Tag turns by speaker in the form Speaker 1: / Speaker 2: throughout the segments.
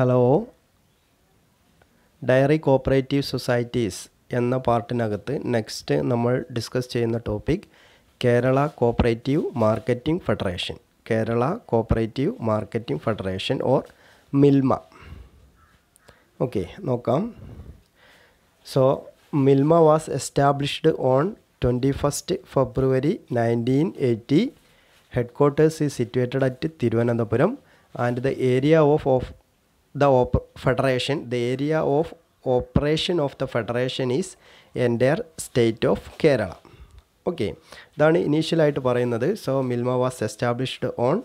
Speaker 1: hello diary cooperative societies എന്ന പാർട്ടിനകത്ത് next നമ്മൾ ഡിസ്കസ് ചെയ്യുന്ന topic Kerala cooperative marketing federation Kerala cooperative marketing federation or Milma okay നോക്കാം so Milma was established on twenty first February nineteen eighty headquarters is situated at Thiruvananthapuram and the area of of the ഓപ്പ federation the area of operation of the federation is entire state of Kerala okay ഇതാണ് ഇനീഷ്യലായിട്ട് പറയുന്നത് so Milma was established on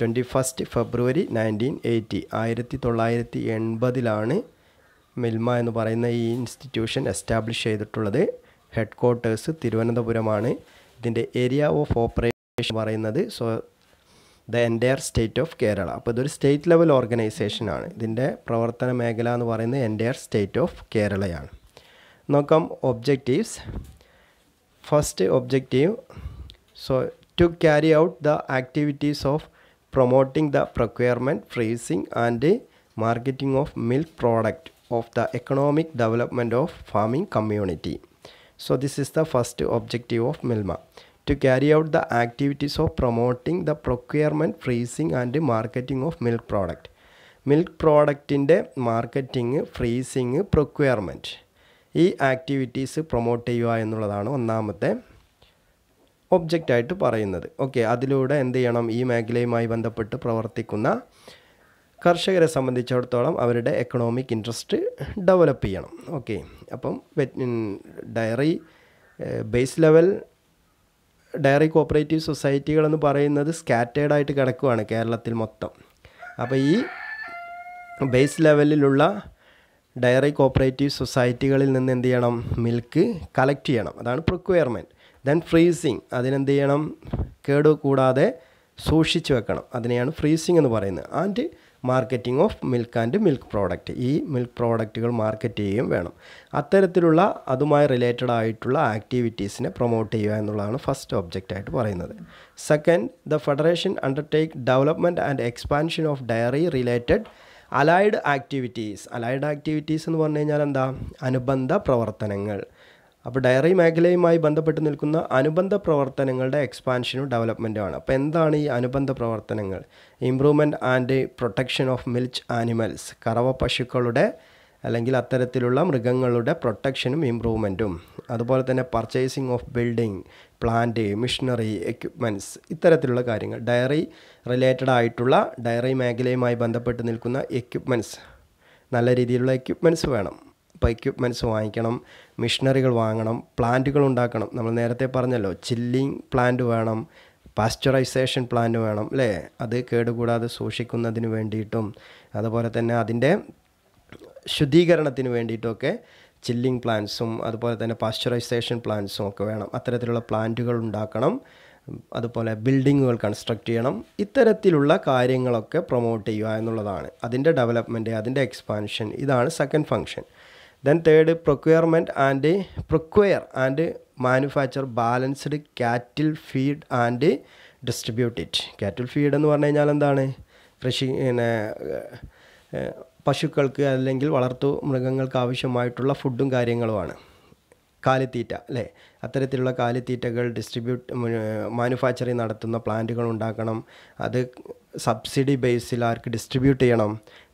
Speaker 1: twenty first February nineteen eighty ആയിരത്തി തൊള്ളായിരത്തി എൺപതിലാണ് മിൽമ എന്ന് പറയുന്ന ഈ ഇൻസ്റ്റിറ്റ്യൂഷൻ എസ്റ്റാബ്ലിഷ് ചെയ്തിട്ടുള്ളത് ഹെഡ് ക്വാർട്ടേഴ്സ് തിരുവനന്തപുരമാണ് ഇതിൻ്റെ ഏരിയ ഓഫ് ഓപ്പറേഷൻ പറയുന്നത് so the entire state of Kerala അപ്പോൾ ഇതൊരു സ്റ്റേറ്റ് ലെവൽ ഓർഗനൈസേഷനാണ് ഇതിൻ്റെ പ്രവർത്തന മേഖല എന്ന് പറയുന്നത് എൻറ്റയർ സ്റ്റേറ്റ് ഓഫ് കേരളയാണ് നോക്കാം objectives first objective so to carry out the activities of promoting the procurement freezing and marketing of milk product of the economic development of farming community so this is the first objective of Milma to carry out the activities of promoting the procurement, freezing and marketing of milk product milk പ്രോഡക്റ്റിൻ്റെ marketing freezing procurement ഈ activities promote ചെയ്യുക എന്നുള്ളതാണ് ഒന്നാമത്തെ ഒബ്ജക്റ്റായിട്ട് പറയുന്നത് okay അതിലൂടെ എന്ത് ചെയ്യണം ഈ മേഖലയുമായി ബന്ധപ്പെട്ട് പ്രവർത്തിക്കുന്ന കർഷകരെ സംബന്ധിച്ചിടത്തോളം അവരുടെ എക്കണോമിക് ഇൻട്രസ്റ്റ് ഡെവലപ്പ് ചെയ്യണം ഓക്കെ അപ്പം dairy base level dairy cooperative സൊസൈറ്റികളെന്ന് പറയുന്നത് സ്കാറ്റേഡായിട്ട് കിടക്കുകയാണ് കേരളത്തിൽ മൊത്തം അപ്പോൾ ഈ ബേസ് ലെവലിലുള്ള ഡയറി കോപ്പറേറ്റീവ് സൊസൈറ്റികളിൽ നിന്ന് എന്ത് ചെയ്യണം മിൽക്ക് കളക്ട് ചെയ്യണം അതാണ് പ്രിക്വയർമെൻറ്റ് ദെൻ ഫ്രീസിങ് അതിനെന്ത് ചെയ്യണം കേട് കൂടാതെ സൂക്ഷിച്ചു വെക്കണം അതിനെയാണ് ഫ്രീസിങ് എന്ന് പറയുന്നത് and marketing of milk and milk product ഈ മിൽക്ക് പ്രോഡക്റ്റുകൾ മാർക്കറ്റ് ചെയ്യുകയും വേണം അത്തരത്തിലുള്ള അതുമായി റിലേറ്റഡ് ആയിട്ടുള്ള ആക്ടിവിറ്റീസിനെ പ്രൊമോട്ട് ചെയ്യുക എന്നുള്ളതാണ് ഫസ്റ്റ് ആയിട്ട് പറയുന്നത് second the federation undertake development and expansion of dairy related allied activities allied activities എന്ന് പറഞ്ഞു കഴിഞ്ഞാൽ എന്താ അനുബന്ധ പ്രവർത്തനങ്ങൾ അപ്പോൾ ഡയറി മേഖലയുമായി ബന്ധപ്പെട്ട് നിൽക്കുന്ന അനുബന്ധ പ്രവർത്തനങ്ങളുടെ എക്സ്പാൻഷനും ഡെവലപ്മെൻറ്റുമാണ് അപ്പോൾ എന്താണ് ഈ അനുബന്ധ പ്രവർത്തനങ്ങൾ improvement and protection of milch animals കറവ പശുക്കളുടെ അല്ലെങ്കിൽ അത്തരത്തിലുള്ള മൃഗങ്ങളുടെ പ്രൊട്ടക്ഷനും ഇമ്പ്രൂവ്മെൻറ്റും അതുപോലെ തന്നെ purchasing of building plant machinery equipments ഇത്തരത്തിലുള്ള കാര്യങ്ങൾ ഡയറി റിലേറ്റഡ് ആയിട്ടുള്ള ഡയറി മേഖലയുമായി ബന്ധപ്പെട്ട് നിൽക്കുന്ന എക്യുപ്മെൻറ്റ്സ് നല്ല രീതിയിലുള്ള എക്യുപ്മെൻറ്റ്സ് വേണം എക്യുപ്മെൻറ്റ്സ് വാങ്ങിക്കണം മിഷനറികൾ വാങ്ങണം പ്ലാന്റുകൾ ഉണ്ടാക്കണം നമ്മൾ നേരത്തെ പറഞ്ഞല്ലോ ചില്ലിങ് പ്ലാന്റ് വേണം പാസ്ചറൈസേഷൻ പ്ലാന്റ് വേണം അല്ലേ അത് കേടുകൂടാതെ സൂക്ഷിക്കുന്നതിന് വേണ്ടിയിട്ടും അതുപോലെ തന്നെ അതിൻ്റെ ശുദ്ധീകരണത്തിന് വേണ്ടിയിട്ടുമൊക്കെ ചില്ലിങ് പ്ലാന്റ്സും അതുപോലെ തന്നെ പാസ്ചറൈസേഷൻ പ്ലാന്റ്സും ഒക്കെ വേണം അത്തരത്തിലുള്ള പ്ലാന്റുകൾ ഉണ്ടാക്കണം അതുപോലെ ബിൽഡിങ്ങുകൾ കൺസ്ട്രക്റ്റ് ചെയ്യണം ഇത്തരത്തിലുള്ള കാര്യങ്ങളൊക്കെ പ്രൊമോട്ട് ചെയ്യുക എന്നുള്ളതാണ് അതിൻ്റെ ഡെവലപ്മെൻറ്റ് അതിൻ്റെ എക്സ്പാൻഷൻ ഇതാണ് second function then third procurement and procure and manufacture balanced cattle feed and distribute it cattle feed എന്ന് പറഞ്ഞു കഴിഞ്ഞാൽ എന്താണ് കൃഷി പിന്നെ പശുക്കൾക്ക് അല്ലെങ്കിൽ വളർത്തു മൃഗങ്ങൾക്ക് ആവശ്യമായിട്ടുള്ള ഫുഡും കാര്യങ്ങളുമാണ് കാലിത്തീറ്റ അല്ലേ അത്തരത്തിലുള്ള കാലിത്തീറ്റകൾ ഡിസ്ട്രിബ്യൂട്ട് മാനുഫാക്ചറിങ് നടത്തുന്ന പ്ലാന്റുകൾ ഉണ്ടാക്കണം അത് സബ്സിഡി ബേസിൽ ആർക്ക് ഡിസ്ട്രിബ്യൂട്ട് ചെയ്യണം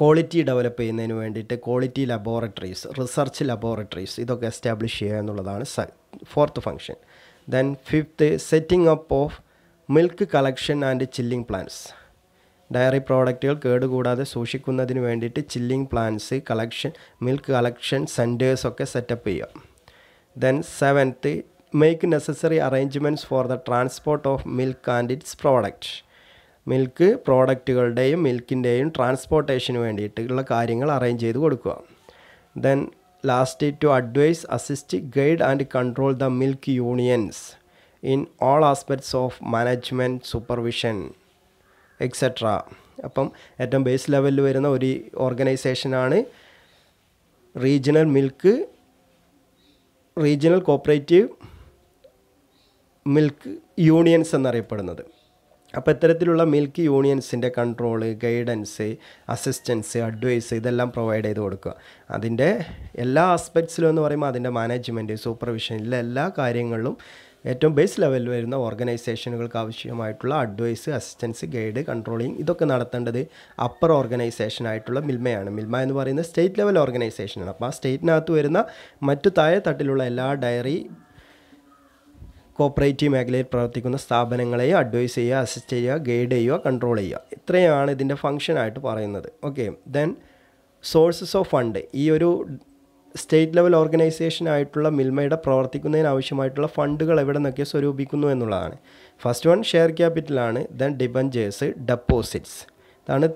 Speaker 1: ക്വാളിറ്റി ഡെവലപ്പ് ചെയ്യുന്നതിന് വേണ്ടിയിട്ട് ക്വാളിറ്റി ലബോറട്ടറീസ് റിസർച്ച് ലബോറട്ടറീസ് ഇതൊക്കെ എസ്റ്റാബ്ലിഷ് ചെയ്യുക എന്നുള്ളതാണ് fourth function then fifth setting up of milk collection and chilling plans dairy പ്രോഡക്റ്റുകൾ കേടുകൂടാതെ സൂക്ഷിക്കുന്നതിന് വേണ്ടിയിട്ട് chilling plans collection milk collection centres ഒക്കെ സെറ്റപ്പ് ചെയ്യുക then seventh make necessary arrangements for the transport of milk and its products milk പ്രോഡക്റ്റുകളുടെയും മിൽക്കിൻ്റെയും ട്രാൻസ്പോർട്ടേഷന് വേണ്ടിയിട്ടുള്ള കാര്യങ്ങൾ അറേഞ്ച് ചെയ്ത് കൊടുക്കുക then last to advise assist guide and control the milk unions in all aspects of management supervision etcetera അപ്പം ഏറ്റവും base ലെവലിൽ വരുന്ന ഒരു ഓർഗനൈസേഷനാണ് regional milk regional cooperative milk unions എന്നറിയപ്പെടുന്നത് അപ്പോൾ ഇത്തരത്തിലുള്ള മിൽക്ക് യൂണിയൻസിൻ്റെ കൺട്രോൾ ഗൈഡൻസ് അസിസ്റ്റൻസ് അഡ്വൈസ് ഇതെല്ലാം പ്രൊവൈഡ് ചെയ്ത് കൊടുക്കുക അതിൻ്റെ എല്ലാ ആസ്പെക്ട്സിലും എന്ന് പറയുമ്പോൾ അതിൻ്റെ മാനേജ്മെൻറ്റ് സൂപ്പർവിഷൻ ഇല്ല എല്ലാ കാര്യങ്ങളിലും ഏറ്റവും ബേസ് ലെവലിൽ വരുന്ന ഓർഗനൈസേഷനുകൾക്ക് ആവശ്യമായിട്ടുള്ള അഡ്വൈസ് അസിസ്റ്റൻസ് ഗൈഡ് കൺട്രോളിങ് ഇതൊക്കെ നടത്തേണ്ടത് അപ്പർ ഓർഗനൈസേഷൻ ആയിട്ടുള്ള മിൽമയാണ് മിൽമ എന്ന് പറയുന്നത് സ്റ്റേറ്റ് ലെവൽ ഓർഗനൈസേഷനാണ് അപ്പോൾ ആ സ്റ്റേറ്റിനകത്ത് വരുന്ന മറ്റു താഴെ തട്ടിലുള്ള എല്ലാ ഡയറി കോപ്പറേറ്റീവ് മേഖലയിൽ പ്രവർത്തിക്കുന്ന സ്ഥാപനങ്ങളെയോ അഡ്വൈസ് ചെയ്യുക അസിസ്റ്റ് ചെയ്യുക ഗൈഡ് ചെയ്യുക കൺട്രോൾ ചെയ്യുക ഇത്രയാണ് ഇതിൻ്റെ ഫങ്ഷനായിട്ട് പറയുന്നത് okay then sources of fund ഈ ഒരു സ്റ്റേറ്റ് ലെവൽ ഓർഗനൈസേഷൻ ആയിട്ടുള്ള മിൽമയുടെ പ്രവർത്തിക്കുന്നതിന് ആവശ്യമായിട്ടുള്ള ഫണ്ടുകൾ എവിടെ നിന്നൊക്കെ സ്വരൂപിക്കുന്നു എന്നുള്ളതാണ് ഫസ്റ്റ് വൺ ഷെയർ ക്യാപിറ്റലാണ് ദെൻ ഡിബഞ്ചേഴ്സ് ഡെപ്പോസിറ്റ്സ് ഇതാണ്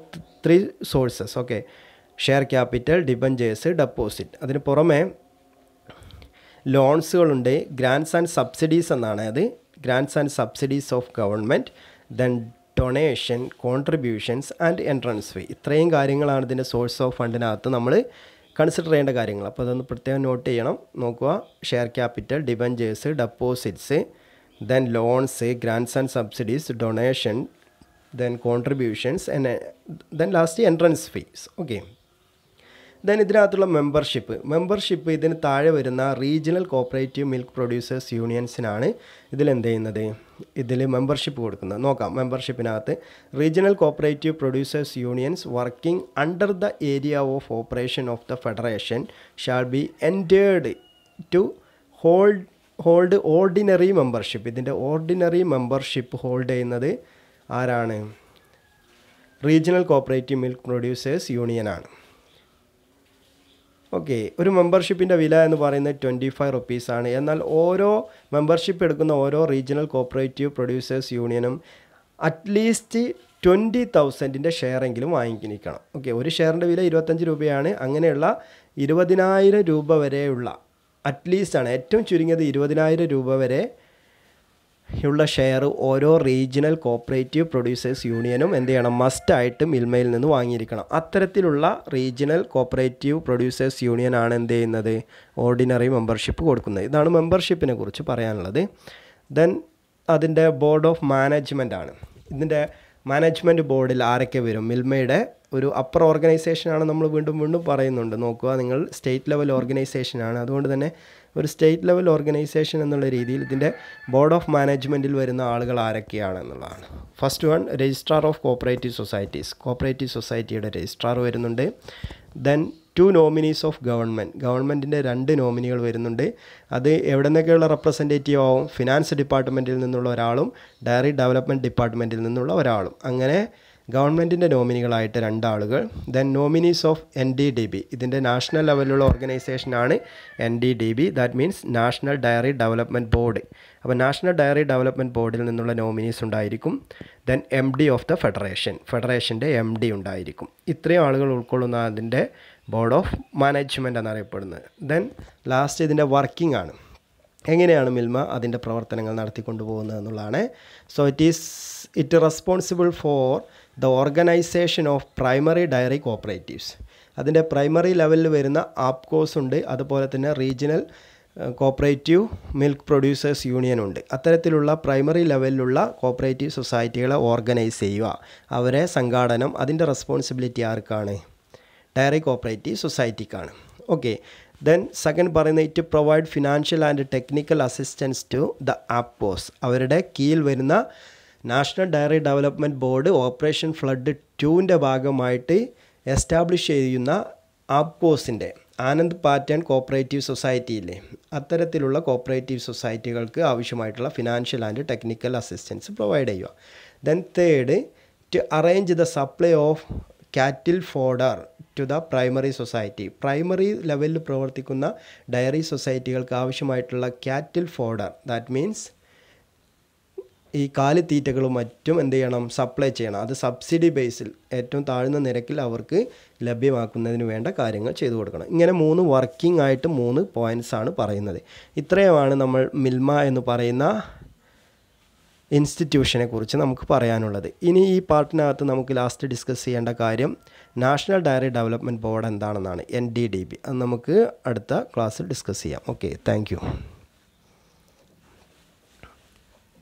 Speaker 1: three sources okay share capital debentures deposit അതിന് പുറമെ ലോൺസുകളുണ്ട് ഗ്രാൻസ് ആൻഡ് സബ്സിഡീസ് എന്നാണ് അത് grants and subsidies of government then donation contributions and entrance fee ഇത്രയും കാര്യങ്ങളാണ് ഇതിൻ്റെ സോഴ്സ് ഓഫ് ഫണ്ടിനകത്ത് നമ്മൾ കൺസിഡർ ചെയ്യേണ്ട കാര്യങ്ങൾ അപ്പോൾ അതൊന്ന് പ്രത്യേകം നോട്ട് ചെയ്യണം നോക്കുക share capital debentures deposits then loans grants and subsidies donation then contributions and then last entrance fees okay then ഇതിനകത്തുള്ള മെമ്പർഷിപ്പ് മെമ്പർഷിപ്പ് ഇതിന് താഴെ വരുന്ന റീജിയണൽ കോപ്പറേറ്റീവ് മിൽക്ക് പ്രൊഡ്യൂസേഴ്സ് യൂണിയൻസിനാണ് ഇതിലെന്ത് ചെയ്യുന്നത് ഇതിൽ മെമ്പർഷിപ്പ് കൊടുക്കുന്നത് നോക്കാം മെമ്പർഷിപ്പിനകത്ത് regional cooperative producers unions working under the area of operation of the federation shall be entitled to hold hold ordinary membership ഇതിൻ്റെ ഓർഡിനറി മെമ്പർഷിപ്പ് ഹോൾഡ് ചെയ്യുന്നത് ആരാണ് റീജിയണൽ കോപ്പറേറ്റീവ് മിൽക്ക് പ്രൊഡ്യൂസേഴ്സ് യൂണിയനാണ് ഓക്കെ ഒരു മെമ്പർഷിപ്പിൻ്റെ വില എന്ന് പറയുന്നത് ട്വൻറ്റി ഫൈവ് റുപ്പീസാണ് എന്നാൽ ഓരോ മെമ്പർഷിപ്പ് എടുക്കുന്ന ഓരോ റീജിയണൽ കോപ്പറേറ്റീവ് പ്രൊഡ്യൂസേഴ്സ് യൂണിയനും അറ്റ്ലീസ്റ്റ് ട്വൻറ്റി തൗസൻഡിൻ്റെ ഷെയറെങ്കിലും വാങ്ങിക്കണം ഓക്കെ ഒരു ഷെയറിൻ്റെ വില ഇരുപത്തഞ്ച് രൂപയാണ് അങ്ങനെയുള്ള ഇരുപതിനായിരം രൂപ വരെയുള്ള അറ്റ്ലീസ്റ്റാണ് ഏറ്റവും ചുരുങ്ങിയത് ഇരുപതിനായിരം രൂപ വരെ ഉള്ള ഷെയർ ഓരോ റീജിയണൽ കോപ്പറേറ്റീവ് പ്രൊഡ്യൂസേഴ്സ് യൂണിയനും എന്ത് ചെയ്യണം മസ്റ്റായിട്ട് മിൽമയിൽ നിന്ന് വാങ്ങിയിരിക്കണം അത്തരത്തിലുള്ള റീജിയണൽ കോപ്പറേറ്റീവ് പ്രൊഡ്യൂസേഴ്സ് യൂണിയൻ ആണ് എന്ത് ചെയ്യുന്നത് ഓർഡിനറി മെമ്പർഷിപ്പ് കൊടുക്കുന്നത് ഇതാണ് മെമ്പർഷിപ്പിനെ കുറിച്ച് പറയാനുള്ളത് ദെൻ അതിൻ്റെ ബോർഡ് ഓഫ് മാനേജ്മെൻ്റ് ആണ് ഇതിൻ്റെ മാനേജ്മെൻറ്റ് ബോർഡിൽ ആരൊക്കെ വരും മിൽമയുടെ ഒരു അപ്പർ ഓർഗനൈസേഷനാണ് നമ്മൾ വീണ്ടും വീണ്ടും പറയുന്നുണ്ട് നോക്കുക നിങ്ങൾ സ്റ്റേറ്റ് ലെവൽ ഓർഗനൈസേഷനാണ് അതുകൊണ്ട് തന്നെ ഒരു സ്റ്റേറ്റ് ലെവൽ ഓർഗനൈസേഷൻ എന്നുള്ള രീതിയിൽ ഇതിൻ്റെ ബോർഡ് ഓഫ് മാനേജ്മെൻറ്റിൽ വരുന്ന ആളുകൾ ആരൊക്കെയാണ് എന്നുള്ളതാണ് first one registrar of cooperative societies cooperative സൊസൈറ്റിയുടെ രജിസ്ട്രാർ വരുന്നുണ്ട് then two nominees of government ഗവൺമെൻറ്റിൻ്റെ രണ്ട് നോമിനികൾ വരുന്നുണ്ട് അത് എവിടെ നിന്നൊക്കെയുള്ള റെപ്രസെൻറ്റേറ്റീവ് ആവും ഫിനാൻസ് ഡിപ്പാർട്ട്മെൻറ്റിൽ നിന്നുള്ള ഒരാളും ഡയറി ഡെവലപ്മെൻറ്റ് ഡിപ്പാർട്ട്മെൻറ്റിൽ നിന്നുള്ള ഒരാളും അങ്ങനെ ഗവൺമെൻറ്റിൻ്റെ നോമിനികളായിട്ട് രണ്ടാളുകൾ then nominees of N D D B ഇതിൻ്റെ നാഷണൽ ലെവലിലുള്ള ഓർഗനൈസേഷനാണ് N D D B that means national dairy development board അപ്പോൾ നാഷണൽ ഡയറി ഡെവലപ്മെൻറ്റ് ബോർഡിൽ നിന്നുള്ള നോമിനീസ് ഉണ്ടായിരിക്കും then M D of the federation ഫെഡറേഷൻ്റെ എം ഡി ഉണ്ടായിരിക്കും ഇത്രയും ആളുകൾ ഉൾക്കൊള്ളുന്ന അതിൻ്റെ ബോർഡ് ഓഫ് മാനേജ്മെൻ്റ് എന്നറിയപ്പെടുന്നത് ദെൻ ലാസ്റ്റ് ഇതിൻ്റെ വർക്കിംഗ് ആണ് എങ്ങനെയാണ് മിൽമ അതിൻ്റെ പ്രവർത്തനങ്ങൾ നടത്തിക്കൊണ്ടു പോകുന്നത് എന്നുള്ളതാണ് so it is it responsible for the organisation of primary dairy cooperatives അതിൻ്റെ പ്രൈമറി ലെവലിൽ വരുന്ന ആപ്കോസ് ഉണ്ട് അതുപോലെ തന്നെ regional cooperative milk producers union ഉണ്ട് അത്തരത്തിലുള്ള പ്രൈമറി ലെവലിലുള്ള കോപ്പറേറ്റീവ് സൊസൈറ്റികളെ ഓർഗനൈസ് ചെയ്യുക അവരെ സംഘാടനം അതിൻ്റെ റെസ്പോൺസിബിലിറ്റി ആർക്കാണ് ഡയറി കോപ്പറേറ്റീവ് സൊസൈറ്റിക്കാണ് ഓക്കെ ദെൻ സെക്കൻഡ് പറയുന്നത് it provide financial and technical assistance to the APCOS അവരുടെ കീഴിൽ വരുന്ന national dairy development board operation flood ടൂവിൻ്റെ ഭാഗമായിട്ട് എസ്റ്റാബ്ലിഷ് ചെയ്യുന്ന ആപ്കോസിൻ്റെ ആനന്ദ് പാറ്റേൺ കോപ്പറേറ്റീവ് സൊസൈറ്റിയിലെ അത്തരത്തിലുള്ള കോപ്പറേറ്റീവ് സൊസൈറ്റികൾക്ക് ആവശ്യമായിട്ടുള്ള financial and technical assistance provide ചെയ്യുക then third to arrange the supply of cattle fodder to the primary society primary ലെവലിൽ പ്രവർത്തിക്കുന്ന ഡയറി സൊസൈറ്റികൾക്ക് ആവശ്യമായിട്ടുള്ള കാറ്റിൽ ഫോഡർ ദാറ്റ് മീൻസ് ഈ കാലിത്തീറ്റകളും മറ്റും എന്ത് ചെയ്യണം സപ്ലൈ ചെയ്യണം അത് സബ്സിഡി ബേസിൽ ഏറ്റവും താഴ്ന്ന നിരക്കിൽ അവർക്ക് ലഭ്യമാക്കുന്നതിന് വേണ്ട കാര്യങ്ങൾ ചെയ്തു കൊടുക്കണം ഇങ്ങനെ മൂന്ന് വർക്കിംഗ് ആയിട്ട് മൂന്ന് പോയിൻറ്റ്സ് ആണ് പറയുന്നത് ഇത്രയുമാണ് നമ്മൾ മിൽമ എന്ന് പറയുന്ന ഇൻസ്റ്റിറ്റ്യൂഷനെ കുറിച്ച് നമുക്ക് പറയാനുള്ളത് ഇനി ഈ പാർട്ടിനകത്ത് നമുക്ക് ലാസ്റ്റ് ഡിസ്കസ് ചെയ്യേണ്ട കാര്യം നാഷണൽ ഡയറി ഡെവലപ്മെൻറ്റ് ബോർഡ് എന്താണെന്നാണ് എൻ ഡി ഡി ബി അത് നമുക്ക് അടുത്ത ക്ലാസ്സിൽ ഡിസ്കസ് ചെയ്യാം ഓക്കെ താങ്ക്